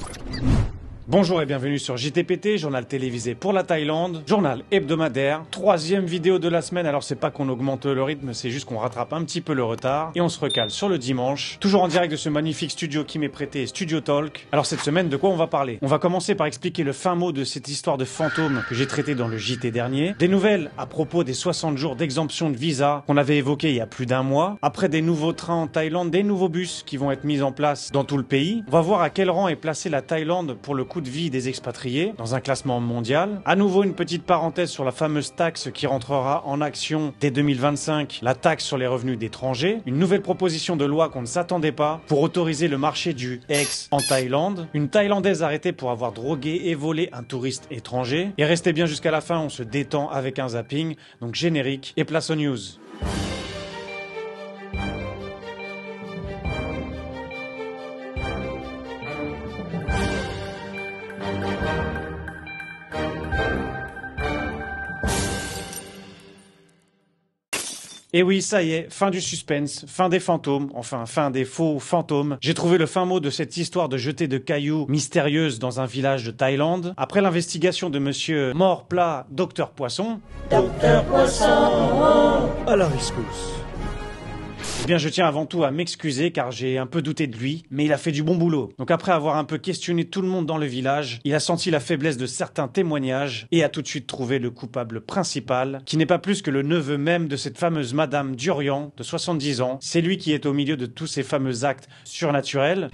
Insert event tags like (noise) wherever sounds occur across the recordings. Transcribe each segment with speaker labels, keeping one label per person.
Speaker 1: you Bonjour et bienvenue sur JTPT, journal télévisé pour la Thaïlande, journal hebdomadaire, troisième vidéo de la semaine, alors c'est pas qu'on augmente le rythme, c'est juste qu'on rattrape un petit peu le retard, et on se recale sur le dimanche, toujours en direct de ce magnifique studio qui m'est prêté, Studio Talk. Alors cette semaine, de quoi on va parler On va commencer par expliquer le fin mot de cette histoire de fantôme que j'ai traité dans le JT dernier, des nouvelles à propos des 60 jours d'exemption de visa qu'on avait évoqué il y a plus d'un mois, après des nouveaux trains en Thaïlande, des nouveaux bus qui vont être mis en place dans tout le pays, on va voir à quel rang est placée la Thaïlande pour le coup de vie des expatriés dans un classement mondial. À nouveau une petite parenthèse sur la fameuse taxe qui rentrera en action dès 2025, la taxe sur les revenus d'étrangers. Une nouvelle proposition de loi qu'on ne s'attendait pas pour autoriser le marché du ex en Thaïlande. Une Thaïlandaise arrêtée pour avoir drogué et volé un touriste étranger. Et restez bien jusqu'à la fin, on se détend avec un zapping. Donc générique et place aux news. Et oui, ça y est, fin du suspense, fin des fantômes, enfin fin des faux fantômes. J'ai trouvé le fin mot de cette histoire de jeter de cailloux mystérieuse dans un village de Thaïlande. Après l'investigation de monsieur Mort Plat, docteur Poisson. Docteur Poisson À la rescousse. Eh bien, je tiens avant tout à m'excuser car j'ai un peu douté de lui, mais il a fait du bon boulot. Donc après avoir un peu questionné tout le monde dans le village, il a senti la faiblesse de certains témoignages et a tout de suite trouvé le coupable principal, qui n'est pas plus que le neveu même de cette fameuse Madame Durian de 70 ans. C'est lui qui est au milieu de tous ces fameux actes surnaturels.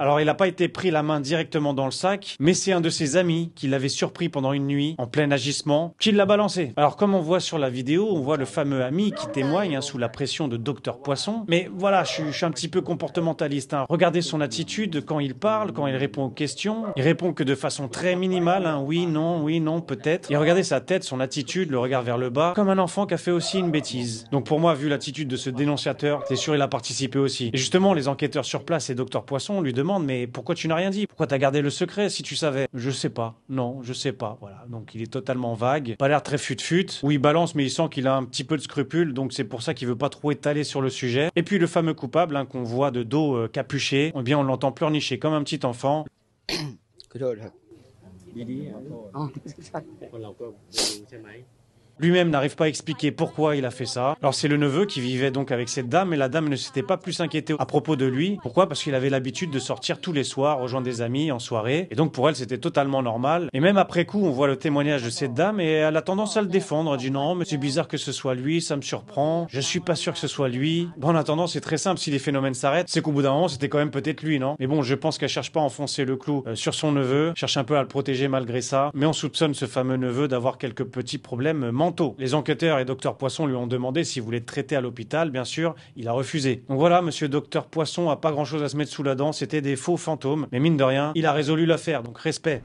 Speaker 1: Alors il n'a pas été pris la main directement dans le sac, mais c'est un de ses amis qui l'avait surpris pendant une nuit, en plein agissement, qui l'a balancé. Alors comme on voit sur la vidéo, on voit le fameux ami qui témoigne hein, sous la pression de Docteur Poisson. Mais voilà, je, suis un petit peu comportementaliste. Hein. Regardez son attitude quand il parle, quand il répond aux questions. Il répond que de façon très minimale, hein. oui, non, oui, non, peut-être. Et regardez sa tête, son attitude, le regard vers le bas, comme un enfant qui a fait aussi une bêtise. Donc pour moi, vu l'attitude de ce dénonciateur, c'est sûr il a participé aussi. Et justement, les enquêteurs sur place et Docteur Poisson lui demandent mais pourquoi tu n'as rien dit Pourquoi tu as gardé le secret si tu savais Je sais pas. Non, je sais pas. Voilà. Donc il est totalement vague. Pas l'air très fut-fut. Oui, il balance, mais il sent qu'il a un petit peu de scrupules Donc c'est pour ça qu'il veut pas trop étaler sur le sujet. Et puis le fameux coupable hein, qu'on voit de dos euh, capuché, eh bien on l'entend pleurnicher comme un petit enfant. (coughs) Lui-même n'arrive pas à expliquer pourquoi il a fait ça. Alors c'est le neveu qui vivait donc avec cette dame et la dame ne s'était pas plus inquiétée à propos de lui. Pourquoi Parce qu'il avait l'habitude de sortir tous les soirs, rejoindre des amis en soirée. Et donc pour elle c'était totalement normal. Et même après coup on voit le témoignage de cette dame et elle a tendance à le défendre. Elle dit non mais c'est bizarre que ce soit lui, ça me surprend. Je suis pas sûr que ce soit lui. Bon, en attendant c'est très simple, si les phénomènes s'arrêtent c'est qu'au bout d'un moment c'était quand même peut-être lui, non Mais bon je pense qu'elle cherche pas à enfoncer le clou euh, sur son neveu, cherche un peu à le protéger malgré ça. Mais on soupçonne ce fameux neveu d'avoir quelques petits problèmes les enquêteurs et docteur Poisson lui ont demandé s'il voulait traiter à l'hôpital, bien sûr, il a refusé. Donc voilà, monsieur docteur Poisson a pas grand chose à se mettre sous la dent, c'était des faux fantômes, mais mine de rien, il a résolu l'affaire, donc respect.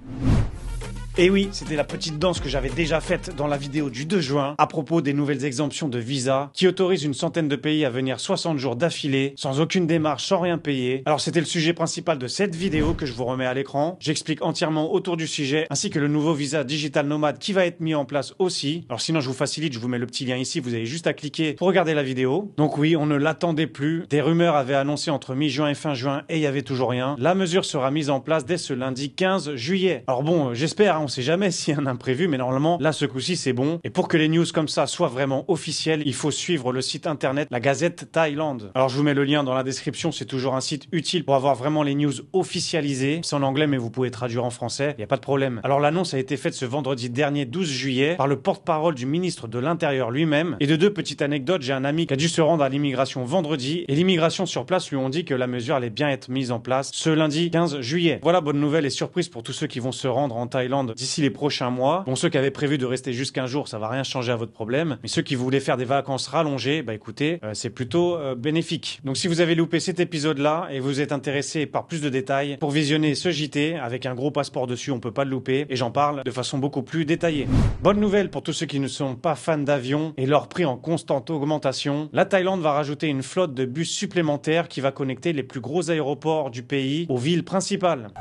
Speaker 1: Et eh oui, c'était la petite danse que j'avais déjà faite dans la vidéo du 2 juin à propos des nouvelles exemptions de visa qui autorisent une centaine de pays à venir 60 jours d'affilée sans aucune démarche, sans rien payer. Alors c'était le sujet principal de cette vidéo que je vous remets à l'écran. J'explique entièrement autour du sujet ainsi que le nouveau visa digital nomade qui va être mis en place aussi. Alors sinon je vous facilite, je vous mets le petit lien ici, vous avez juste à cliquer pour regarder la vidéo. Donc oui, on ne l'attendait plus. Des rumeurs avaient annoncé entre mi-juin et fin juin et il y avait toujours rien. La mesure sera mise en place dès ce lundi 15 juillet. Alors bon, j'espère hein, on sait jamais si un imprévu, mais normalement, là, ce coup-ci, c'est bon. Et pour que les news comme ça soient vraiment officielles, il faut suivre le site internet La Gazette Thaïlande. Alors, je vous mets le lien dans la description, c'est toujours un site utile pour avoir vraiment les news officialisées. C'est en anglais, mais vous pouvez traduire en français, il n'y a pas de problème. Alors, l'annonce a été faite ce vendredi dernier, 12 juillet, par le porte-parole du ministre de l'Intérieur lui-même. Et de deux petites anecdotes, j'ai un ami qui a dû se rendre à l'immigration vendredi, et l'immigration sur place lui ont dit que la mesure allait bien être mise en place ce lundi 15 juillet. Voilà, bonne nouvelle et surprise pour tous ceux qui vont se rendre en Thaïlande d'ici les prochains mois. Bon, ceux qui avaient prévu de rester jusqu'un jour, ça va rien changer à votre problème. Mais ceux qui voulaient faire des vacances rallongées, bah écoutez, euh, c'est plutôt euh, bénéfique. Donc si vous avez loupé cet épisode-là et vous êtes intéressé par plus de détails, pour visionner ce JT avec un gros passeport dessus, on peut pas le louper. Et j'en parle de façon beaucoup plus détaillée. Bonne nouvelle pour tous ceux qui ne sont pas fans d'avions et leur prix en constante augmentation. La Thaïlande va rajouter une flotte de bus supplémentaires qui va connecter les plus gros aéroports du pays aux villes principales.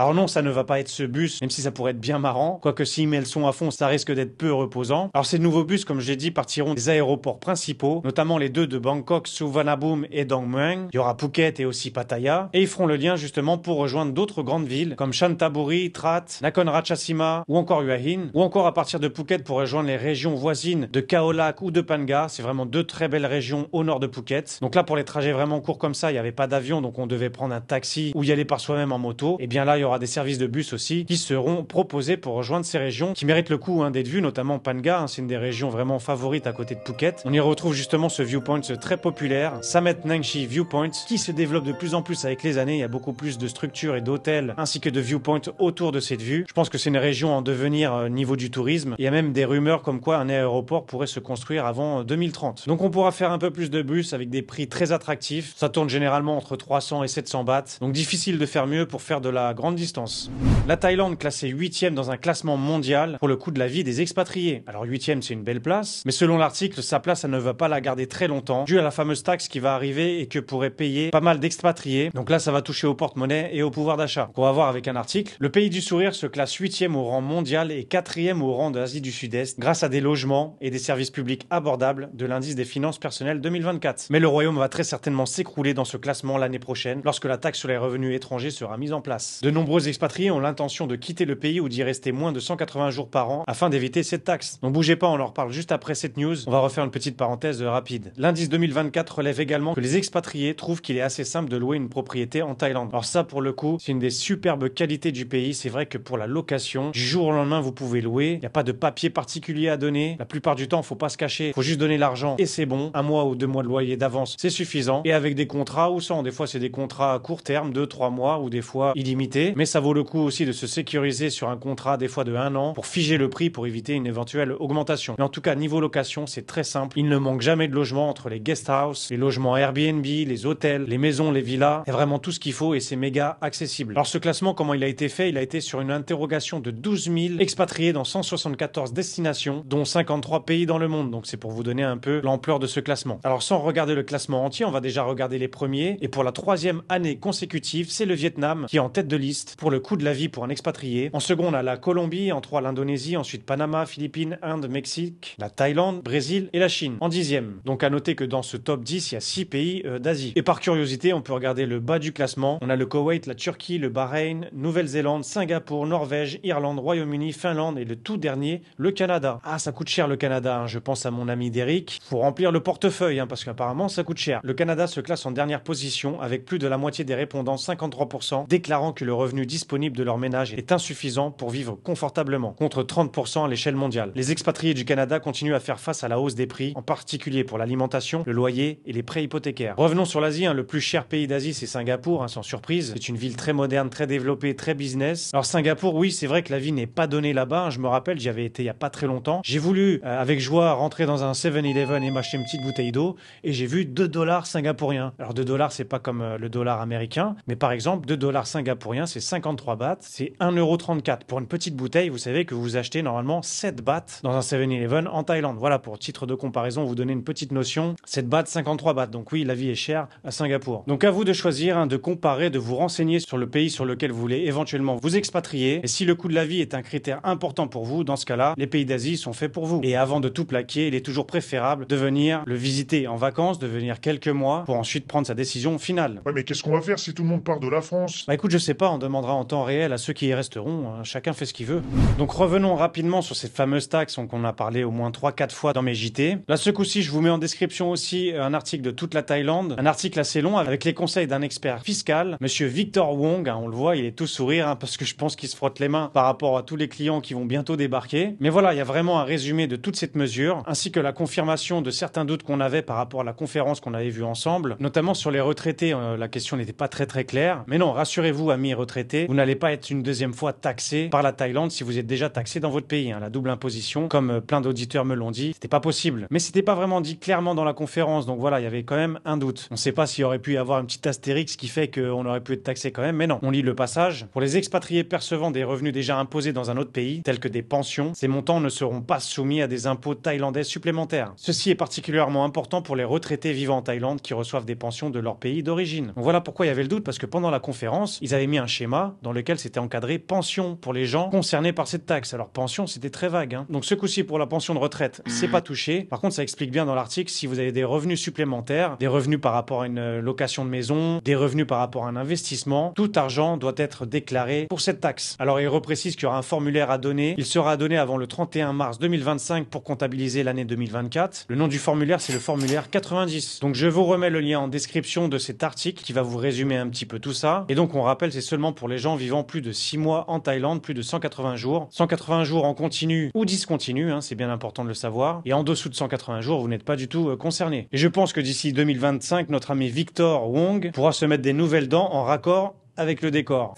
Speaker 1: Alors non, ça ne va pas être ce bus, même si ça pourrait être bien marrant. Quoique si met le son à fond, ça risque d'être peu reposant. Alors ces nouveaux bus, comme j'ai dit, partiront des aéroports principaux, notamment les deux de Bangkok, Suvarnabhumi et Dongmueng. Il y aura Phuket et aussi Pattaya. Et ils feront le lien justement pour rejoindre d'autres grandes villes, comme Chantaburi, Trat, Nakhon Ratchasima ou encore Hua Ou encore à partir de Phuket pour rejoindre les régions voisines de Kaolak ou de Panga. C'est vraiment deux très belles régions au nord de Phuket. Donc là, pour les trajets vraiment courts comme ça, il n'y avait pas d'avion, donc on devait prendre un taxi ou y aller par soi-même en moto. Et bien là, il y aura aura des services de bus aussi qui seront proposés pour rejoindre ces régions qui méritent le coup hein, d'être vues, notamment Panga, hein, c'est une des régions vraiment favorites à côté de Phuket. On y retrouve justement ce viewpoint très populaire, Samet Nangshi Viewpoint, qui se développe de plus en plus avec les années. Il y a beaucoup plus de structures et d'hôtels ainsi que de viewpoints autour de cette vue. Je pense que c'est une région en devenir euh, niveau du tourisme. Il y a même des rumeurs comme quoi un aéroport pourrait se construire avant 2030. Euh, Donc on pourra faire un peu plus de bus avec des prix très attractifs. Ça tourne généralement entre 300 et 700 bahts. Donc difficile de faire mieux pour faire de la grande distance. La Thaïlande classée huitième dans un classement mondial pour le coût de la vie des expatriés. Alors 8e c'est une belle place, mais selon l'article, sa place elle ne va pas la garder très longtemps, dû à la fameuse taxe qui va arriver et que pourrait payer pas mal d'expatriés. Donc là ça va toucher au porte-monnaie et au pouvoir d'achat. On va voir avec un article. Le pays du sourire se classe 8e au rang mondial et quatrième au rang de l'Asie du Sud-Est grâce à des logements et des services publics abordables de l'indice des finances personnelles 2024. Mais le royaume va très certainement s'écrouler dans ce classement l'année prochaine lorsque la taxe sur les revenus étrangers sera mise en place. De nombreux expatriés ont l'intention de quitter le pays ou d'y rester moins de 180 jours par an afin d'éviter cette taxe. Donc bougez pas, on leur parle juste après cette news. On va refaire une petite parenthèse euh, rapide. L'indice 2024 relève également que les expatriés trouvent qu'il est assez simple de louer une propriété en Thaïlande. Alors ça, pour le coup, c'est une des superbes qualités du pays. C'est vrai que pour la location, du jour au lendemain, vous pouvez louer. Il n'y a pas de papier particulier à donner. La plupart du temps, il ne faut pas se cacher. Faut juste donner l'argent et c'est bon. Un mois ou deux mois de loyer d'avance, c'est suffisant. Et avec des contrats ou sans, des fois c'est des contrats à court terme, deux, trois mois ou des fois illimités mais ça vaut le coup aussi de se sécuriser sur un contrat des fois de un an pour figer le prix pour éviter une éventuelle augmentation. Mais en tout cas, niveau location, c'est très simple. Il ne manque jamais de logements entre les guest house, les logements Airbnb, les hôtels, les maisons, les villas, a vraiment tout ce qu'il faut et c'est méga accessible. Alors ce classement, comment il a été fait Il a été sur une interrogation de 12 000 expatriés dans 174 destinations, dont 53 pays dans le monde. Donc c'est pour vous donner un peu l'ampleur de ce classement. Alors sans regarder le classement entier, on va déjà regarder les premiers. Et pour la troisième année consécutive, c'est le Vietnam qui est en tête de liste pour le coût de la vie pour un expatrié. En seconde, à la Colombie, en trois, l'Indonésie, ensuite Panama, Philippines, Inde, Mexique, la Thaïlande, Brésil et la Chine. En dixième. Donc à noter que dans ce top 10, il y a six pays euh, d'Asie. Et par curiosité, on peut regarder le bas du classement. On a le Koweït, la Turquie, le Bahreïn, Nouvelle-Zélande, Singapour, Norvège, Irlande, Royaume-Uni, Finlande et le tout dernier, le Canada. Ah, ça coûte cher le Canada, hein. je pense à mon ami Derek. Faut remplir le portefeuille, hein, parce qu'apparemment ça coûte cher. Le Canada se classe en dernière position avec plus de la moitié des répondants, 53%, déclarant que le revenu revenu disponible de leur ménage est insuffisant pour vivre confortablement, contre 30% à l'échelle mondiale. Les expatriés du Canada continuent à faire face à la hausse des prix, en particulier pour l'alimentation, le loyer et les prêts hypothécaires. Revenons sur l'Asie, hein. le plus cher pays d'Asie c'est Singapour, hein, sans surprise. C'est une ville très moderne, très développée, très business. Alors Singapour, oui, c'est vrai que la vie n'est pas donnée là-bas. Hein. Je me rappelle, j'y avais été il n'y a pas très longtemps. J'ai voulu, euh, avec joie, rentrer dans un 7-Eleven et m'acheter une petite bouteille d'eau et j'ai vu 2 dollars singapouriens. Alors 2 dollars, c'est pas comme euh, le dollar américain, mais par exemple, 2 dollars singapouriens, c'est 53 bahts, c'est 1,34€. Pour une petite bouteille, vous savez que vous achetez normalement 7 bahts dans un 7-Eleven en Thaïlande. Voilà, pour titre de comparaison, vous donnez une petite notion. 7 bahts, 53 bahts. Donc oui, la vie est chère à Singapour. Donc à vous de choisir, hein, de comparer, de vous renseigner sur le pays sur lequel vous voulez éventuellement vous expatrier. Et si le coût de la vie est un critère important pour vous, dans ce cas-là, les pays d'Asie sont faits pour vous. Et avant de tout plaquer, il est toujours préférable de venir le visiter en vacances, de venir quelques mois pour ensuite prendre sa décision finale. Ouais, mais qu'est-ce qu'on va faire si tout le monde part de la France Bah écoute, je sais pas, on demandera en temps réel à ceux qui y resteront. Hein. Chacun fait ce qu'il veut. Donc revenons rapidement sur cette fameuse taxe qu'on a parlé au moins 3-4 fois dans mes JT. Là, ce coup-ci, je vous mets en description aussi euh, un article de toute la Thaïlande, un article assez long avec les conseils d'un expert fiscal, monsieur Victor Wong. Hein. on le voit, il est tout sourire hein, parce que je pense qu'il se frotte les mains par rapport à tous les clients qui vont bientôt débarquer. Mais voilà, il y a vraiment un résumé de toute cette mesure, ainsi que la confirmation de certains doutes qu'on avait par rapport à la conférence qu'on avait vue ensemble, notamment sur les retraités. la question n'était pas très très claire. Mais non, rassurez-vous, amis retraités, vous n'allez pas être une deuxième fois taxé par la Thaïlande si vous êtes déjà taxé dans votre pays. Hein. La double imposition, comme euh, plein d'auditeurs me l'ont dit, c'était pas possible. Mais c'était pas vraiment dit clairement dans la conférence, donc voilà, il y avait quand même un doute. On sait pas s'il aurait pu y avoir un petit astérix qui fait qu'on aurait pu être taxé quand même, mais non. On lit le passage. Pour les expatriés percevant des revenus déjà imposés dans un autre pays, tels que des pensions, ces montants ne seront pas soumis à des impôts thaïlandais supplémentaires. Ceci est particulièrement important pour les retraités vivant en Thaïlande qui reçoivent des pensions de leur pays d'origine. Voilà pourquoi il y avait le doute, parce que pendant la conférence, ils avaient mis un schéma dans lequel c'était encadré pension pour les gens concernés par cette taxe. Alors pension, c'était très vague. Hein. Donc ce coup-ci, pour la pension de retraite, c'est pas touché. Par contre, ça explique bien dans l'article si vous avez des revenus supplémentaires, des revenus par rapport à une euh, location de maison, des revenus par rapport à un investissement, tout argent doit être déclaré pour cette taxe. Alors il reprécise qu'il y aura un formulaire à donner. Il sera donné avant le 31 mars 2025 pour comptabiliser l'année 2024. Le nom du formulaire, c'est le formulaire 90. Donc je vous remets le lien en description de cet article qui va vous résumer un petit peu tout ça. Et donc on rappelle, c'est seulement pour les gens vivant plus de 6 mois en Thaïlande, plus de 180 jours. 180 jours en continu ou discontinu, hein, c'est bien important de le savoir. Et en dessous de 180 jours, vous n'êtes pas du tout euh, concerné. Et je pense que d'ici 2025, notre ami Victor Wong pourra se mettre des nouvelles dents en raccord avec le décor.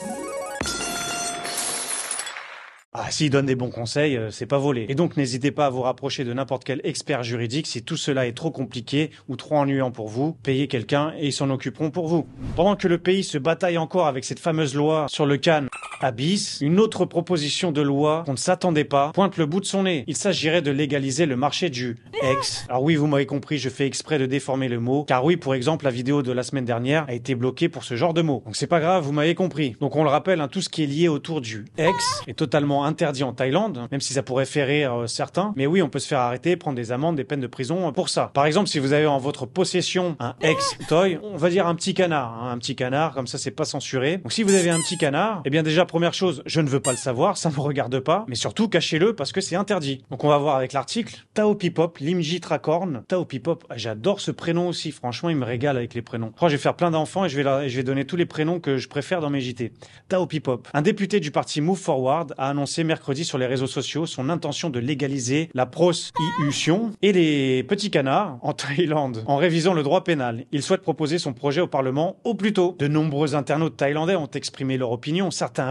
Speaker 1: Ah, s'il donne des bons conseils, euh, c'est pas volé. Et donc, n'hésitez pas à vous rapprocher de n'importe quel expert juridique si tout cela est trop compliqué ou trop ennuyant pour vous. Payez quelqu'un et ils s'en occuperont pour vous. Pendant que le pays se bataille encore avec cette fameuse loi sur le Cannes, Abyss, une autre proposition de loi qu'on ne s'attendait pas, pointe le bout de son nez. Il s'agirait de légaliser le marché du ex. Alors oui, vous m'avez compris, je fais exprès de déformer le mot, car oui, pour exemple, la vidéo de la semaine dernière a été bloquée pour ce genre de mot. Donc c'est pas grave, vous m'avez compris. Donc on le rappelle, hein, tout ce qui est lié autour du ex est totalement interdit en Thaïlande, hein, même si ça pourrait faire rire euh, certains. Mais oui, on peut se faire arrêter, prendre des amendes, des peines de prison euh, pour ça. Par exemple, si vous avez en votre possession un ex-toy, on va dire un petit canard, hein, un petit canard, comme ça c'est pas censuré. Donc si vous avez un petit canard, eh bien déjà première chose, je ne veux pas le savoir, ça ne me regarde pas, mais surtout cachez-le parce que c'est interdit. Donc on va voir avec l'article Tao Pipop, Limji Tracorn. Tao Pipop, j'adore ce prénom aussi, franchement, il me régale avec les prénoms. Je crois que je vais faire plein d'enfants et je vais, je vais donner tous les prénoms que je préfère dans mes JT. Tao Pipop, un député du parti Move Forward a annoncé mercredi sur les réseaux sociaux son intention de légaliser la pros-hi-hu-sion et les petits canards en Thaïlande en révisant le droit pénal. Il souhaite proposer son projet au Parlement au plus tôt. De nombreux internautes thaïlandais ont exprimé leur opinion, certains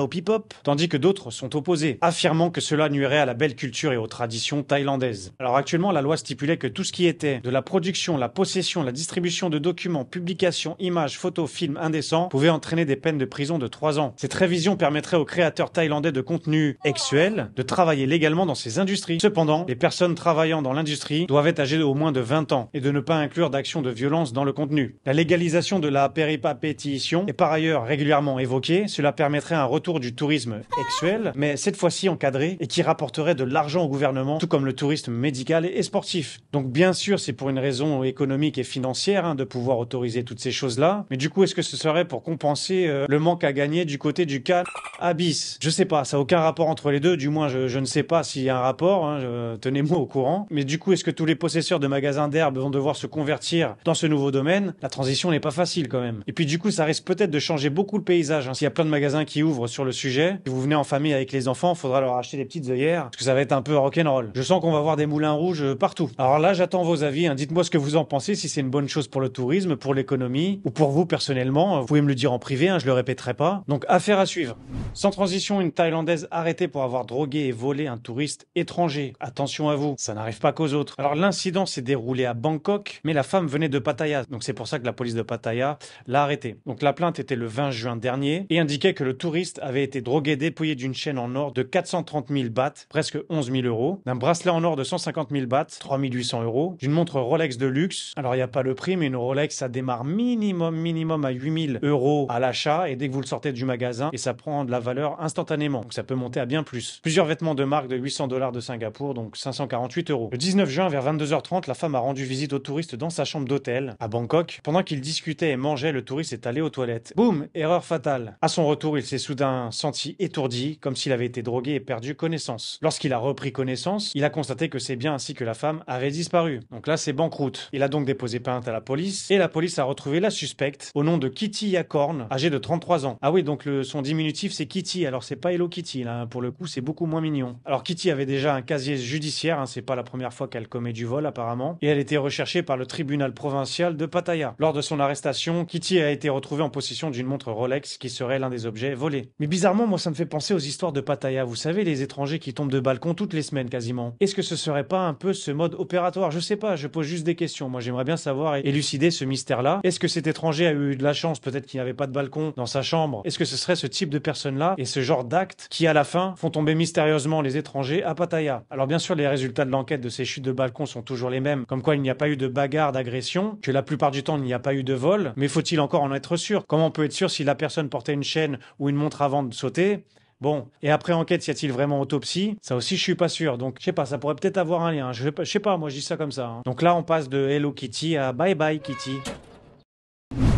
Speaker 1: au Pipop, tandis que d'autres sont opposés, affirmant que cela nuirait à la belle culture et aux traditions thaïlandaises. Alors actuellement, la loi stipulait que tout ce qui était de la production, la possession, la distribution de documents, publications, images, photos, films indécents pouvait entraîner des peines de prison de 3 ans. Cette révision permettrait aux créateurs thaïlandais de contenu sexuel de travailler légalement dans ces industries. Cependant, les personnes travaillant dans l'industrie doivent être âgées d'au moins de 20 ans et de ne pas inclure d'actions de violence dans le contenu. La légalisation de la péripapétition est par ailleurs régulièrement évoquée. Cela permettrait un retour du tourisme sexuel, mais cette fois-ci encadré et qui rapporterait de l'argent au gouvernement, tout comme le tourisme médical et sportif. Donc bien sûr, c'est pour une raison économique et financière hein, de pouvoir autoriser toutes ces choses-là, mais du coup, est-ce que ce serait pour compenser euh, le manque à gagner du côté du cas Abyss Je sais pas, ça n'a aucun rapport entre les deux, du moins je, ne sais pas s'il y a un rapport, hein, tenez-moi au courant. Mais du coup, est-ce que tous les possesseurs de magasins d'herbe vont devoir se convertir dans ce nouveau domaine La transition n'est pas facile quand même. Et puis du coup, ça risque peut-être de changer beaucoup le paysage, hein, s'il y a plein de magasins qui ouvre sur le sujet. Si vous venez en famille avec les enfants, faudra leur acheter des petites œillères parce que ça va être un peu rock'n'roll. Je sens qu'on va voir des moulins rouges partout. Alors là, j'attends vos avis. Hein. Dites-moi ce que vous en pensez, si c'est une bonne chose pour le tourisme, pour l'économie ou pour vous personnellement. Vous pouvez me le dire en privé, hein, je le répéterai pas. Donc affaire à suivre. Sans transition, une Thaïlandaise arrêtée pour avoir drogué et volé un touriste étranger. Attention à vous, ça n'arrive pas qu'aux autres. Alors l'incident s'est déroulé à Bangkok, mais la femme venait de Pattaya. Donc c'est pour ça que la police de Pattaya l'a arrêtée. Donc la plainte était le 20 juin dernier et indiquait que le touriste avait été drogué dépouillé d'une chaîne en or de 430 000 bahts, presque 11 000 euros, d'un bracelet en or de 150 000 bahts, 3 800 euros, d'une montre Rolex de luxe. Alors, il n'y a pas le prix, mais une Rolex, ça démarre minimum, minimum à 8 000 euros à l'achat et dès que vous le sortez du magasin, et ça prend de la valeur instantanément. Donc, ça peut monter à bien plus. Plusieurs vêtements de marque de 800 dollars de Singapour, donc 548 euros. Le 19 juin, vers 22h30, la femme a rendu visite au touriste dans sa chambre d'hôtel à Bangkok. Pendant qu'ils discutaient et mangeaient, le touriste est allé aux toilettes. Boum, erreur fatale. À son retour, soudain senti étourdi, comme s'il avait été drogué et perdu connaissance. Lorsqu'il a repris connaissance, il a constaté que c'est bien ainsi que la femme avait disparu. Donc là, c'est banqueroute. Il a donc déposé plainte à la police et la police a retrouvé la suspecte au nom de Kitty Yacorn, âgée de 33 ans. Ah oui, donc le, son diminutif c'est Kitty, alors c'est pas Hello Kitty là, hein. pour le coup, c'est beaucoup moins mignon. Alors Kitty avait déjà un casier judiciaire, hein. c'est pas la première fois qu'elle commet du vol apparemment, et elle était recherchée par le tribunal provincial de Pattaya. Lors de son arrestation, Kitty a été retrouvée en possession d'une montre Rolex qui serait l'un des objets mais bizarrement, moi, ça me fait penser aux histoires de Pattaya. Vous savez, les étrangers qui tombent de balcon toutes les semaines quasiment. Est-ce que ce serait pas un peu ce mode opératoire Je sais pas, je pose juste des questions. Moi, j'aimerais bien savoir et élucider ce mystère-là. Est-ce que cet étranger a eu de la chance Peut-être qu'il n'avait pas de balcon dans sa chambre. Est-ce que ce serait ce type de personne-là et ce genre d'actes qui, à la fin, font tomber mystérieusement les étrangers à Pattaya Alors, bien sûr, les résultats de l'enquête de ces chutes de balcon sont toujours les mêmes. Comme quoi, il n'y a pas eu de bagarre, d'agression, que la plupart du temps, il n'y a pas eu de vol. Mais faut-il encore en être sûr Comment on peut être sûr si la personne portait une chaîne ou une montre avant de sauter. Bon, et après enquête, y a-t-il vraiment autopsie Ça aussi, je suis pas sûr. Donc, je sais pas, ça pourrait peut-être avoir un lien. Je sais pas, moi, je dis ça comme ça. Hein. Donc là, on passe de Hello Kitty à Bye Bye Kitty.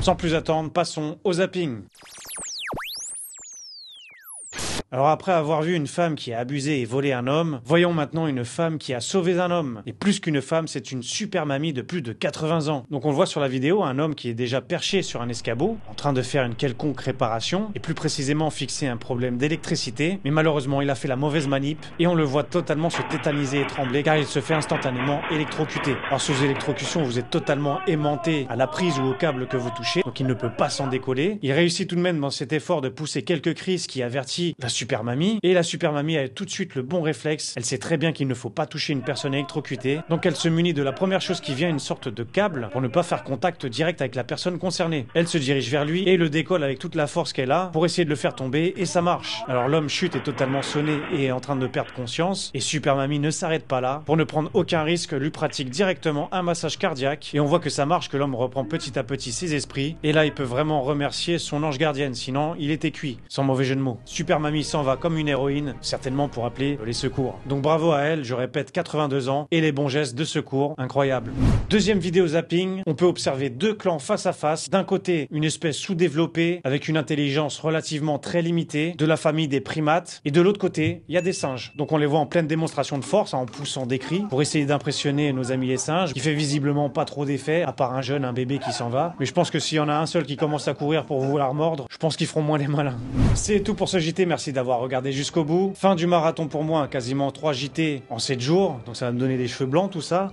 Speaker 1: Sans plus attendre, passons au zapping. Alors après avoir vu une femme qui a abusé et volé un homme, voyons maintenant une femme qui a sauvé un homme. Et plus qu'une femme, c'est une super mamie de plus de 80 ans. Donc on le voit sur la vidéo, un homme qui est déjà perché sur un escabeau, en train de faire une quelconque réparation, et plus précisément fixer un problème d'électricité. Mais malheureusement, il a fait la mauvaise manip, et on le voit totalement se tétaniser et trembler, car il se fait instantanément électrocuter. Alors sous électrocution, vous êtes totalement aimanté à la prise ou au câble que vous touchez, donc il ne peut pas s'en décoller. Il réussit tout de même dans cet effort de pousser quelques crises qui avertit la super mamie. Et la super mamie a tout de suite le bon réflexe. Elle sait très bien qu'il ne faut pas toucher une personne électrocutée. Donc elle se munit de la première chose qui vient, une sorte de câble, pour ne pas faire contact direct avec la personne concernée. Elle se dirige vers lui et le décolle avec toute la force qu'elle a pour essayer de le faire tomber et ça marche. Alors l'homme chute est totalement sonné et est en train de perdre conscience. Et super mamie ne s'arrête pas là. Pour ne prendre aucun risque, lui pratique directement un massage cardiaque. Et on voit que ça marche, que l'homme reprend petit à petit ses esprits. Et là, il peut vraiment remercier son ange gardienne, sinon il était cuit. Sans mauvais jeu de mots. Super mamie s'en va comme une héroïne, certainement pour appeler les secours. Donc bravo à elle, je répète 82 ans et les bons gestes de secours, incroyable. Deuxième vidéo zapping, on peut observer deux clans face à face. D'un côté, une espèce sous-développée avec une intelligence relativement très limitée de la famille des primates et de l'autre côté, il y a des singes. Donc on les voit en pleine démonstration de force hein, en poussant des cris pour essayer d'impressionner nos amis les singes qui fait visiblement pas trop d'effet à part un jeune, un bébé qui s'en va. Mais je pense que s'il y en a un seul qui commence à courir pour vouloir mordre, je pense qu'ils feront moins les malins. C'est tout pour ce JT merci d'avoir regardé jusqu'au bout. Fin du marathon pour moi, quasiment 3 JT en 7 jours, donc ça va me donner des cheveux blancs tout ça.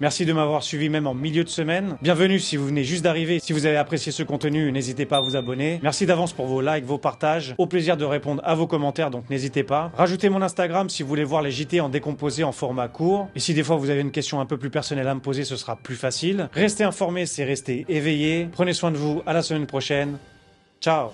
Speaker 1: Merci de m'avoir suivi même en milieu de semaine. Bienvenue si vous venez juste d'arriver. Si vous avez apprécié ce contenu, n'hésitez pas à vous abonner. Merci d'avance pour vos likes, vos partages. Au plaisir de répondre à vos commentaires, donc n'hésitez pas. Rajoutez mon Instagram si vous voulez voir les JT en décomposé en format court. Et si des fois vous avez une question un peu plus personnelle à me poser, ce sera plus facile. Restez informé, c'est rester éveillé. Prenez soin de vous. À la semaine prochaine. Ciao